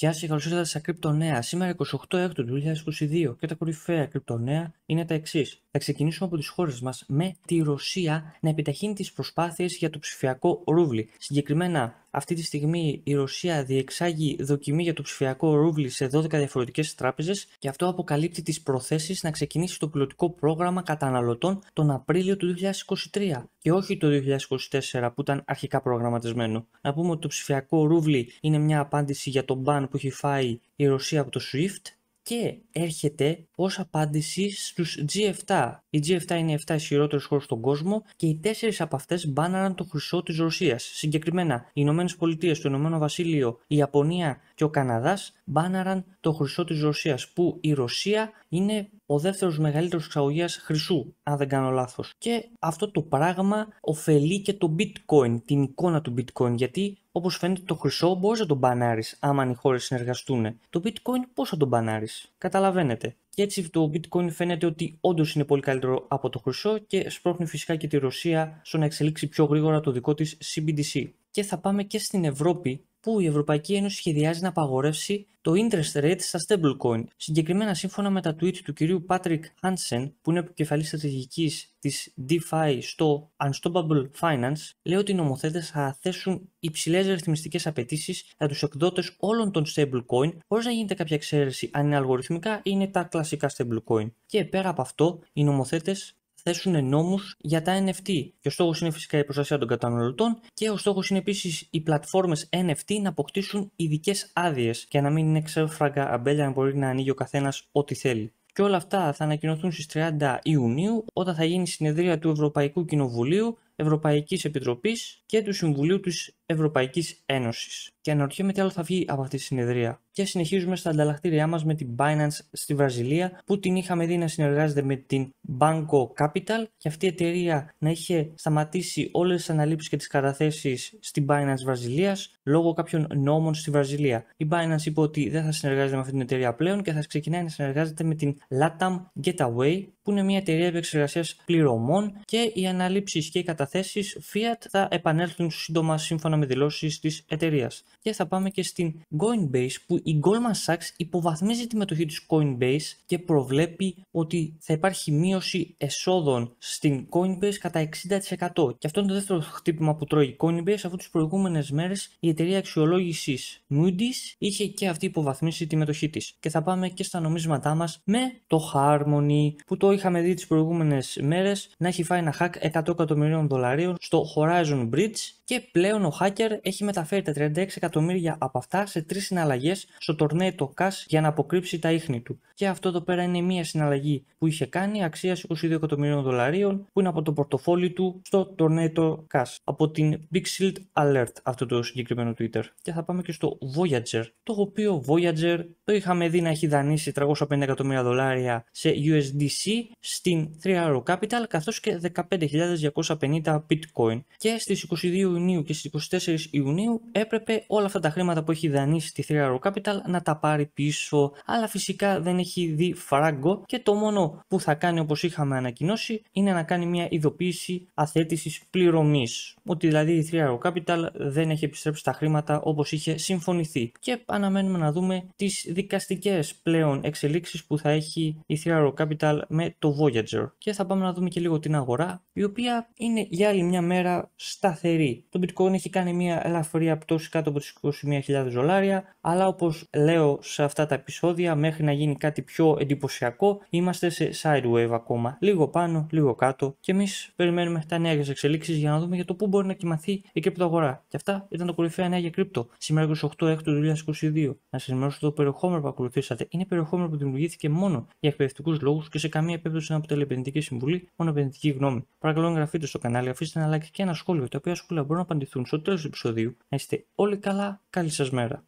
Γεια σας και καλώς ήρθατε στα Κρυπτονέα. Σήμερα 28 Έκτου του 2022 και τα κορυφαία κρυπτονέα είναι τα εξής. Θα ξεκινήσουμε από τις χώρες μας με τη Ρωσία να επιταχύνει τις προσπάθειες για το ψηφιακό ρούβλι. Συγκεκριμένα αυτή τη στιγμή η Ρωσία διεξάγει δοκιμή για το ψηφιακό ρούβλι σε 12 διαφορετικές τράπεζες και αυτό αποκαλύπτει τις προθέσεις να ξεκινήσει το πιλωτικό πρόγραμμα καταναλωτών τον Απρίλιο του 2023 και όχι το 2024 που ήταν αρχικά προγραμματισμένο. Να πούμε ότι το ψηφιακό ρούβλι είναι μια απάντηση για τον μπαν που έχει φάει η Ρωσία από το SWIFT και έρχεται Ως απάντηση στους G7. Οι G7 είναι οι 7 ισχυρότερες χώρες στον κόσμο και οι 4 από αυτές μπάναραν το χρυσό της Ρωσίας. Συγκεκριμένα, οι Ηνωμένες Πολιτείες, το Ηνωμένο Βασίλειο, η Ιαπωνία και ο Καναδάς μπάναραν το χρυσό της Ρωσίας, που η Ρωσία είναι ο δεύτερος μεγαλύτερος εξαγωγέας χρυσού, αν δεν κάνω λάθος. Και αυτό το πράγμα ωφελεί και το bitcoin, την εικόνα του bitcoin, γιατί όπως φαίνεται το χρυσό μπορείς να τον μπανάρεις άμα οι χώρες συνεργαστούν. Το bitcoin πώς θα τον μπανάρεις, καταλαβαίνετε. Και έτσι το bitcoin φαίνεται ότι όντως είναι πολύ καλύτερο από το χρυσό και σπρώχνει φυσικά και τη Ρωσία στο να εξελίξει πιο γρήγορα το δικό της CBDC. Και θα πάμε και στην Ευρώπη που η Ευρωπαϊκή Ένωση σχεδιάζει να απαγορεύσει το interest rate στα stablecoin. Συγκεκριμένα, σύμφωνα με τα tweet του κυρίου Patrick Hansen, που είναι επικεφαλής στρατηγικής της DeFi στο Unstoppable Finance, λέει ότι οι νομοθέτες θα θέσουν υψηλές ρυθμιστικές απαιτήσεις για τους εκδότες όλων των stablecoin, χωρίς να γίνεται κάποια εξαίρεση αν είναι αλγοριθμικά ή είναι τα κλασικά stablecoin. Και πέρα από αυτό, οι νομοθέτες θέσουν νόμους για τα NFT. Και ο στόχος είναι φυσικά η προστασία των καταναλωτών και ο στόχος είναι επίσης οι πλατφόρμες NFT να αποκτήσουν ειδικές άδειες και να μην είναι ξέφραγκα αμπέλια να μπορεί να ανοίγει ο καθένας ό,τι θέλει. Και όλα αυτά θα ανακοινωθούν στις 30 Ιουνίου όταν θα γίνει η συνεδρία του Ευρωπαϊκού Κοινοβουλίου, Ευρωπαϊκής Επιτροπής και του Συμβουλίου της Ευρωπαϊκής Ένωσης. Και αναρωτιέμαι τι άλλο θα βγει από αυτή τη συνεδρία. Και συνεχίζουμε στα ανταλλακτήριά μας με την Binance στη Βραζιλία, που την είχαμε δει να συνεργάζεται με την Banco Capital και αυτή η εταιρεία να είχε σταματήσει όλες τις αναλήψεις και τις καταθέσεις στην Binance Βραζιλίας λόγω κάποιων νόμων στη Βραζιλία. Η Binance είπε ότι δεν θα συνεργάζεται με αυτή την εταιρεία πλέον και θα ξεκινάει να συνεργάζεται με την Latam Getaway, που είναι μια εταιρεία επεξεργασίας πληρωμών και οι αναλήψεις και οι καταθέσεις Fiat θα επανέλθουν σύντομα σύμφωνα με δηλώσεις της εταιρείας. Και θα πάμε και στην Coinbase που η Goldman Sachs υποβαθμίζει τη μετοχή της Coinbase και προβλέπει ότι θα υπάρχει μείωση εσόδων στην Coinbase κατά 60%. Και αυτό είναι το δεύτερο χτύπημα που τρώει η Coinbase αφού τις προηγούμενες μέρες η εταιρεία αξιολόγησης Moody's είχε και αυτή υποβαθμίσει τη μετοχή της. Και θα πάμε και στα νομίσματά μας με το Harmony που το είχαμε δει τις προηγούμενες μέρες να έχει φάει ένα hack 100 εκατομμυρίων δολαρίων στο Horizon Bridge και πλέον ο έχει μεταφέρει τα 36 εκατομμύρια από αυτά σε τρεις συναλλαγές στο Tornado Cash για να αποκρύψει τα ίχνη του. Και αυτό εδώ πέρα είναι μία συναλλαγή που είχε κάνει αξίας 22 εκατομμυρίων δολαρίων που είναι από το πορτοφόλι του στο Tornado Cash. Από την Big Shield Alert αυτό το συγκεκριμένο Twitter. Και θα πάμε και στο Voyager. Το οποίο Voyager το είχαμε δει να έχει δανείσει 350 εκατομμύρια δολάρια σε USDC στην 3 r Capital καθώς και 15.250 bitcoin. Και στις 22 Ιουνίου και στις 24 24 Ιουνίου έπρεπε όλα αυτά τα χρήματα που έχει δανείσει στη 3 Capital να τα πάρει πίσω, αλλά φυσικά δεν έχει δει φράγκο και το μόνο που θα κάνει όπως είχαμε ανακοινώσει είναι να κάνει μια ειδοποίηση αθέτησης πληρωμής. Ότι δηλαδή η 3 Capital δεν έχει επιστρέψει τα χρήματα όπως είχε συμφωνηθεί και αναμένουμε να δούμε τις δικαστικές πλέον εξελίξεις που θα έχει η 3 Capital με το Voyager και θα πάμε να δούμε και λίγο την αγορά η οποία είναι για άλλη μια μέρα σταθερή. Το bitcoin έχει κάνει κάνει μια ελαφριά πτώση κάτω από τις 21.000 δολάρια, αλλά όπως λέω σε αυτά τα επεισόδια, μέχρι να γίνει κάτι πιο εντυπωσιακό, είμαστε σε sidewave ακόμα. Λίγο πάνω, λίγο κάτω και εμείς περιμένουμε τα νέα για εξελίξεις για να δούμε για το πού μπορεί να κοιμαθεί η κρυπτοαγορά. Και αυτά ήταν το κορυφαία νέα για κρυπτο. Σήμερα 28 έκτου 2022. Να σας ενημερώσω το περιεχόμενο που ακολουθήσατε. Είναι περιεχόμενο που δημιουργήθηκε μόνο για εκπαιδευτικούς λόγους και σε καμία περίπτωση να αποτελεί επενδυτική συμβουλή, μόνο επενδυτική γνώμη. Παρακαλώ εγγραφείτε στο κανάλι, αφήστε ένα like και ένα σχόλιο, τα οποία σχόλια μπορούν να απαντηθούν στο τέλος τέλος του επεισοδίου. Να είστε όλοι καλά. Καλή σας μέρα.